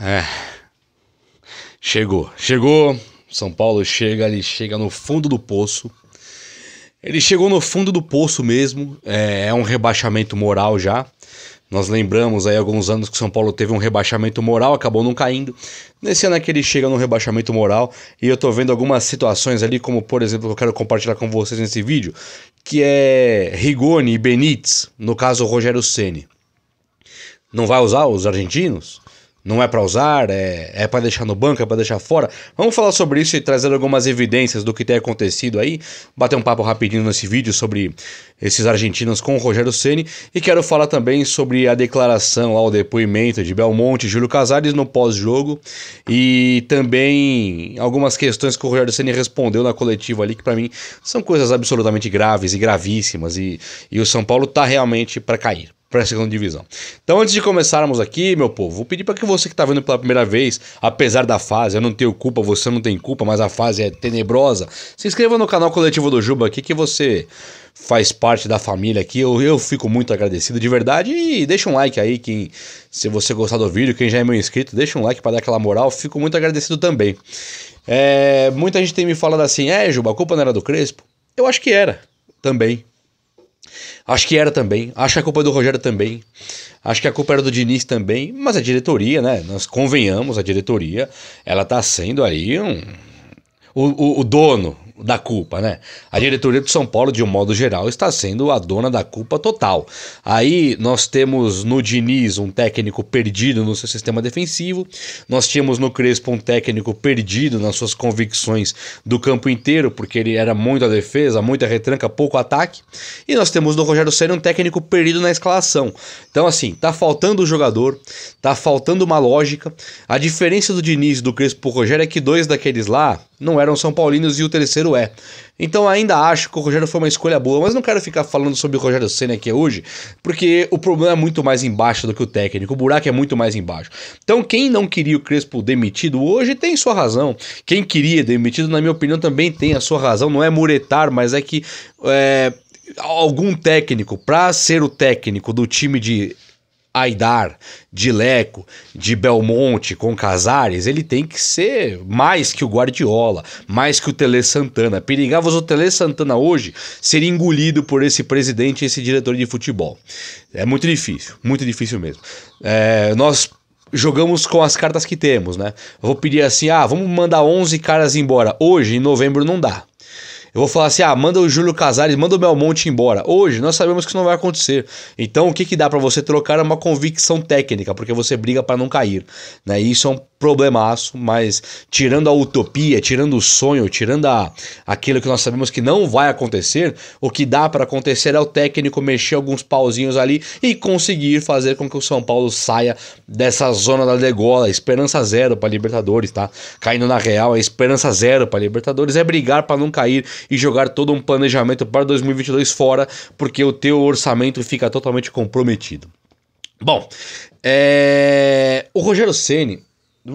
É. Chegou, chegou. São Paulo chega, ele chega no fundo do poço. Ele chegou no fundo do poço mesmo. É, é um rebaixamento moral já. Nós lembramos aí alguns anos que São Paulo teve um rebaixamento moral, acabou não caindo. Nesse ano é que ele chega no rebaixamento moral e eu tô vendo algumas situações ali, como por exemplo, que eu quero compartilhar com vocês nesse vídeo, que é Rigoni e Benítez, no caso o Rogério Ceni. Não vai usar os argentinos? não é para usar, é, é para deixar no banco, é para deixar fora. Vamos falar sobre isso e trazer algumas evidências do que tem acontecido aí. Bater um papo rapidinho nesse vídeo sobre esses argentinos com o Rogério Ceni e quero falar também sobre a declaração o depoimento de Belmonte e Júlio Casares no pós-jogo e também algumas questões que o Rogério Ceni respondeu na coletiva ali que para mim são coisas absolutamente graves e gravíssimas e, e o São Paulo tá realmente para cair para a segunda divisão. Então, antes de começarmos aqui, meu povo, vou pedir para que você que está vendo pela primeira vez, apesar da fase, eu não tenho culpa, você não tem culpa, mas a fase é tenebrosa, se inscreva no canal Coletivo do Juba aqui que você faz parte da família aqui. Eu, eu fico muito agradecido de verdade e deixa um like aí quem se você gostar do vídeo, quem já é meu inscrito, deixa um like para dar aquela moral. Fico muito agradecido também. É, muita gente tem me falado assim: "É, Juba, a culpa não era do Crespo?" Eu acho que era também. Acho que era também. Acho que a culpa é do Rogério também. Acho que a culpa era do Diniz também. Mas a diretoria, né? Nós convenhamos, a diretoria, ela tá sendo aí um. O, o, o dono, da culpa, né? A diretoria do São Paulo, de um modo geral, está sendo a dona da culpa total. Aí nós temos no Diniz um técnico perdido no seu sistema defensivo, nós tínhamos no Crespo um técnico perdido nas suas convicções do campo inteiro, porque ele era muito a defesa, muita retranca, pouco ataque, e nós temos no Rogério Ceni um técnico perdido na escalação. Então, assim, tá faltando o jogador, tá faltando uma lógica. A diferença do Diniz do Crespo pro Rogério é que dois daqueles lá não eram São Paulinos e o terceiro é. Então ainda acho que o Rogério foi uma escolha boa, mas não quero ficar falando sobre o Rogério Senna aqui é é hoje, porque o problema é muito mais embaixo do que o técnico, o buraco é muito mais embaixo. Então quem não queria o Crespo demitido hoje tem sua razão. Quem queria demitido, na minha opinião, também tem a sua razão. Não é muretar, mas é que é, algum técnico, para ser o técnico do time de Aidar, de Leco, de Belmonte com Casares, ele tem que ser mais que o Guardiola, mais que o Tele Santana. Perigavas o Tele Santana hoje ser engolido por esse presidente, esse diretor de futebol. É muito difícil, muito difícil mesmo. É, nós jogamos com as cartas que temos, né? Eu vou pedir assim, ah, vamos mandar 11 caras embora. Hoje, em novembro, não dá. Eu vou falar assim: ah, manda o Júlio Casares, manda o Belmonte embora. Hoje nós sabemos que isso não vai acontecer. Então o que, que dá para você trocar é uma convicção técnica, porque você briga para não cair. Né? E isso é um problemaço, mas tirando a utopia, tirando o sonho, tirando a, aquilo que nós sabemos que não vai acontecer, o que dá para acontecer é o técnico mexer alguns pauzinhos ali e conseguir fazer com que o São Paulo saia dessa zona da degola. Esperança zero para Libertadores, tá? Caindo na real, é esperança zero para Libertadores, é brigar para não cair e jogar todo um planejamento para 2022 fora, porque o teu orçamento fica totalmente comprometido. Bom, é... o Rogério Ceni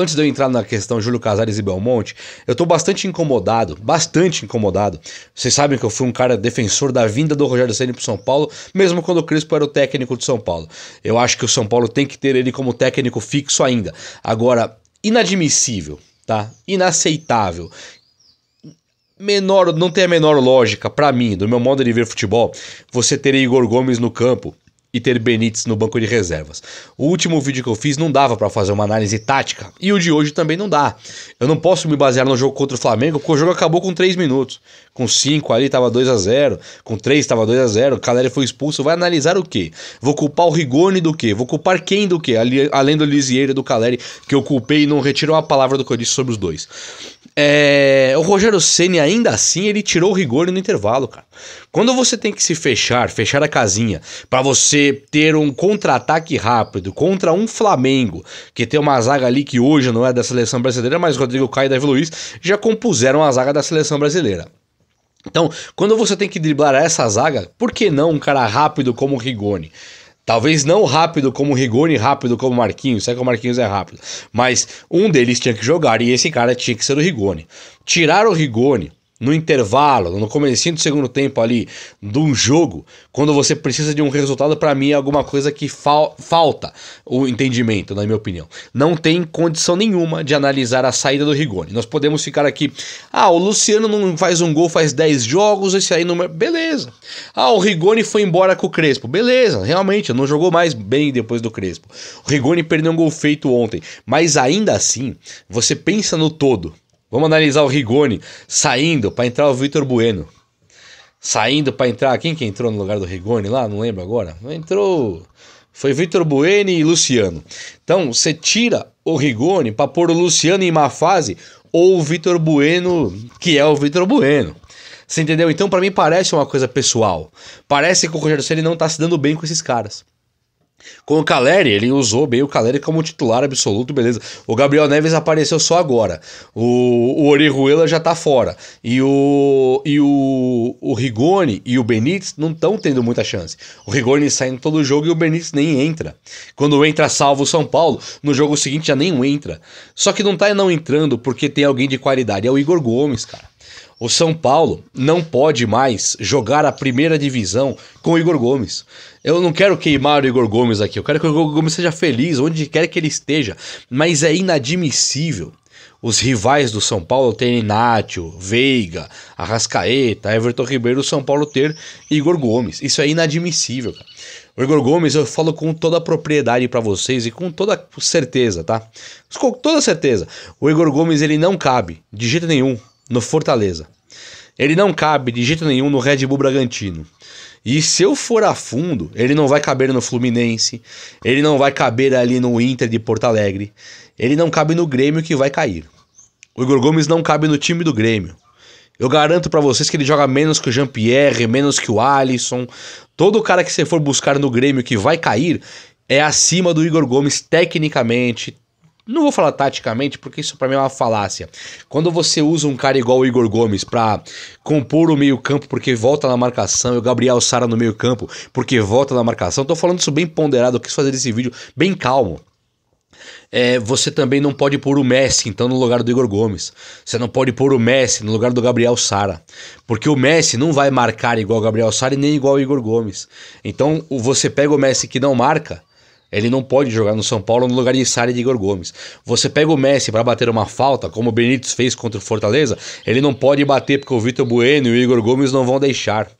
antes de eu entrar na questão Júlio Casares e Belmonte, eu tô bastante incomodado, bastante incomodado. Vocês sabem que eu fui um cara defensor da vinda do Rogério Ceni pro São Paulo, mesmo quando o Crispo era o técnico de São Paulo. Eu acho que o São Paulo tem que ter ele como técnico fixo ainda. Agora, inadmissível, tá? Inaceitável. Menor, não tem a menor lógica para mim, do meu modo de ver futebol, você ter Igor Gomes no campo e ter Benítez no banco de reservas. O último vídeo que eu fiz não dava para fazer uma análise tática e o de hoje também não dá. Eu não posso me basear no jogo contra o Flamengo porque o jogo acabou com 3 minutos. Com 5 ali tava 2 a 0, com 3 tava 2 a 0, o Caleri foi expulso, vai analisar o quê? Vou culpar o Rigoni do quê? Vou culpar quem do quê? Ali, além do Lisieiro e do Caleri que eu culpei e não retiro uma palavra do que eu disse sobre os dois. É... o Rogério Ceni ainda assim ele tirou o Rigoni no intervalo, cara. Quando você tem que se fechar, fechar a casinha, para você ter um contra-ataque rápido contra um Flamengo, que tem uma zaga ali que hoje não é da seleção brasileira, mas Rodrigo Caio e Davi Luiz já compuseram a zaga da seleção brasileira. Então, quando você tem que driblar essa zaga, por que não um cara rápido como o Rigoni? Talvez não rápido como o Rigoni, rápido como o Marquinhos, sei que o Marquinhos é rápido, mas um deles tinha que jogar e esse cara tinha que ser o Rigoni. Tirar o Rigoni no intervalo, no comecinho do segundo tempo ali, de um jogo, quando você precisa de um resultado, para mim é alguma coisa que fal falta o entendimento, na minha opinião. Não tem condição nenhuma de analisar a saída do Rigoni. Nós podemos ficar aqui, ah, o Luciano não faz um gol, faz 10 jogos, esse aí não... Beleza. Ah, o Rigoni foi embora com o Crespo. Beleza, realmente, não jogou mais bem depois do Crespo. O Rigoni perdeu um gol feito ontem, mas ainda assim, você pensa no todo. Vamos analisar o Rigoni saindo para entrar o Vitor Bueno. Saindo para entrar, quem que entrou no lugar do Rigoni lá? Não lembro agora. Entrou. Foi Vitor Bueno e Luciano. Então, você tira o Rigoni para pôr o Luciano em má fase ou o Vitor Bueno, que é o Vitor Bueno. Você entendeu? Então, para mim, parece uma coisa pessoal. Parece que o Rogério Ceni não tá se dando bem com esses caras. Com o Caleri, ele usou bem o Caleri como titular absoluto, beleza. O Gabriel Neves apareceu só agora. O, o Orihuela já tá fora. E o e o, o Rigoni e o Benítez não estão tendo muita chance. O Rigoni saindo todo jogo e o Benítez nem entra. Quando entra salvo o São Paulo, no jogo seguinte já nem entra. Só que não tá não entrando porque tem alguém de qualidade. É o Igor Gomes, cara. O São Paulo não pode mais jogar a primeira divisão com o Igor Gomes. Eu não quero queimar o Igor Gomes aqui, eu quero que o Igor Gomes seja feliz onde quer que ele esteja, mas é inadmissível os rivais do São Paulo terem Nátio, Veiga, Arrascaeta, Everton Ribeiro, o São Paulo ter Igor Gomes. Isso é inadmissível, cara. O Igor Gomes, eu falo com toda a propriedade para vocês e com toda certeza, tá? Com toda certeza. O Igor Gomes, ele não cabe, de jeito nenhum, no Fortaleza. Ele não cabe de jeito nenhum no Red Bull Bragantino. E se eu for a fundo, ele não vai caber no Fluminense, ele não vai caber ali no Inter de Porto Alegre, ele não cabe no Grêmio que vai cair. O Igor Gomes não cabe no time do Grêmio. Eu garanto para vocês que ele joga menos que o Jean-Pierre, menos que o Alisson. Todo cara que você for buscar no Grêmio que vai cair é acima do Igor Gomes tecnicamente, não vou falar taticamente, porque isso para mim é uma falácia. Quando você usa um cara igual o Igor Gomes para compor o meio-campo porque volta na marcação, e o Gabriel Sara no meio-campo porque volta na marcação, tô falando isso bem ponderado, eu quis fazer esse vídeo bem calmo. É, você também não pode pôr o Messi, então, no lugar do Igor Gomes. Você não pode pôr o Messi no lugar do Gabriel Sara. Porque o Messi não vai marcar igual o Gabriel Sara e nem igual o Igor Gomes. Então, você pega o Messi que não marca ele não pode jogar no São Paulo no lugar de Sara e de Igor Gomes. Você pega o Messi para bater uma falta, como o Benítez fez contra o Fortaleza, ele não pode bater porque o Vitor Bueno e o Igor Gomes não vão deixar.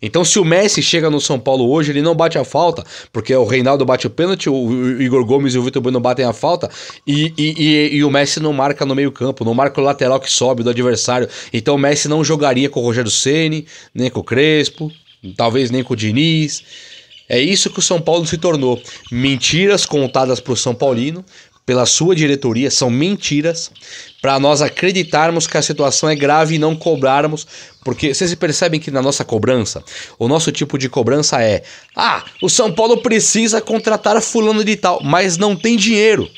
Então, se o Messi chega no São Paulo hoje, ele não bate a falta, porque o Reinaldo bate o pênalti, o Igor Gomes e o Vitor Bueno batem a falta, e, e, e, o Messi não marca no meio-campo, não marca o lateral que sobe do adversário. Então, o Messi não jogaria com o Rogério Ceni nem com o Crespo, talvez nem com o Diniz. É isso que o São Paulo se tornou. Mentiras contadas para o São Paulino, pela sua diretoria, são mentiras, para nós acreditarmos que a situação é grave e não cobrarmos, porque vocês percebem que na nossa cobrança, o nosso tipo de cobrança é: ah, o São Paulo precisa contratar fulano de tal, mas não tem dinheiro.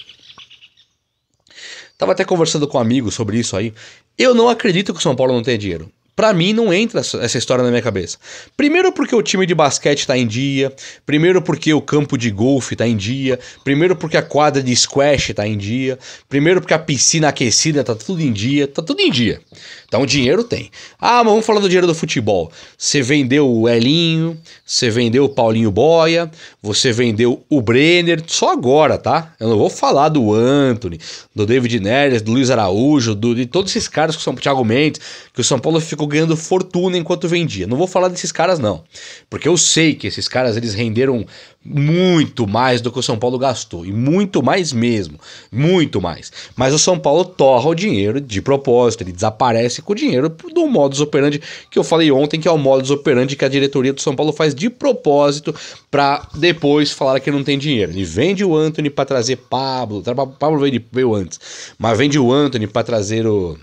Tava até conversando com um amigo sobre isso aí. Eu não acredito que o São Paulo não tenha dinheiro. Para mim não entra essa história na minha cabeça. Primeiro porque o time de basquete tá em dia, primeiro porque o campo de golfe tá em dia, primeiro porque a quadra de squash tá em dia, primeiro porque a piscina aquecida tá tudo em dia, tá tudo em dia. Então dinheiro tem. Ah, mas vamos falar do dinheiro do futebol. Você vendeu o Elinho, você vendeu o Paulinho Boia, você vendeu o Brenner, só agora, tá? Eu não vou falar do Anthony, do David Neres, do Luiz Araújo, do, de todos esses caras que são Thiago Mendes, que o São Paulo ficou ganhando fortuna enquanto vendia. Não vou falar desses caras não, porque eu sei que esses caras eles renderam muito mais do que o São Paulo gastou e muito mais mesmo, muito mais. Mas o São Paulo torra o dinheiro de propósito, ele desaparece com o dinheiro do modus operandi que eu falei ontem, que é o modus operandi que a diretoria do São Paulo faz de propósito para depois falar que não tem dinheiro. Ele vende o Anthony para trazer Pablo, Pablo veio, veio antes, mas vende o Anthony para trazer o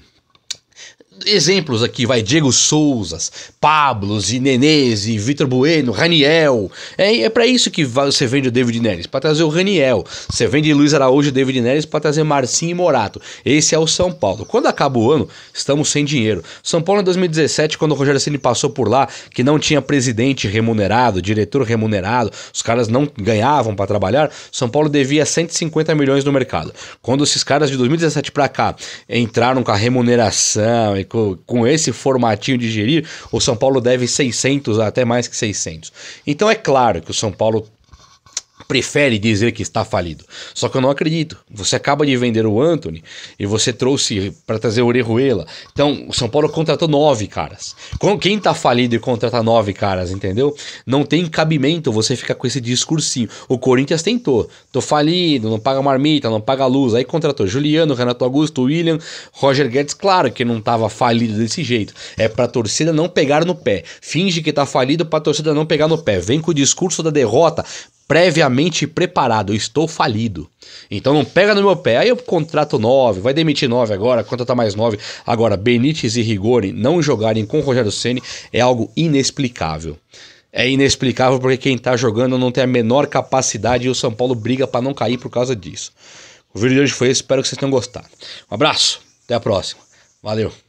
exemplos aqui, vai, Diego Souzas, Pablos e Nenês e Vitor Bueno, Raniel. É, é para isso que você vende o David Neres, para trazer o Raniel. Você vende Luiz Araújo e David Neres para trazer Marcinho e Morato. Esse é o São Paulo. Quando acaba o ano, estamos sem dinheiro. São Paulo em 2017, quando o Rogério Ceni passou por lá, que não tinha presidente remunerado, diretor remunerado, os caras não ganhavam para trabalhar, São Paulo devia 150 milhões no mercado. Quando esses caras de 2017 para cá entraram com a remuneração e com, com esse formatinho de gerir, o São Paulo deve 600 até mais que 600. Então é claro que o São Paulo prefere dizer que está falido. Só que eu não acredito. Você acaba de vender o Anthony e você trouxe para trazer o Orejuela. Então, o São Paulo contratou nove caras. Quem está falido e contrata nove caras, entendeu? Não tem cabimento você ficar com esse discursinho. O Corinthians tentou. Tô falido, não paga marmita, não paga luz. Aí contratou Juliano, Renato Augusto, William, Roger Guedes. Claro que não estava falido desse jeito. É pra torcida não pegar no pé. Finge que tá falido pra torcida não pegar no pé. Vem com o discurso da derrota previamente preparado, eu estou falido. Então não pega no meu pé. Aí eu contrato nove, vai demitir nove agora, contratar tá mais nove. Agora, Benítez e Rigoni não jogarem com o Rogério Ceni é algo inexplicável. É inexplicável porque quem está jogando não tem a menor capacidade e o São Paulo briga para não cair por causa disso. O vídeo de hoje foi esse, espero que vocês tenham gostado. Um abraço, até a próxima. Valeu!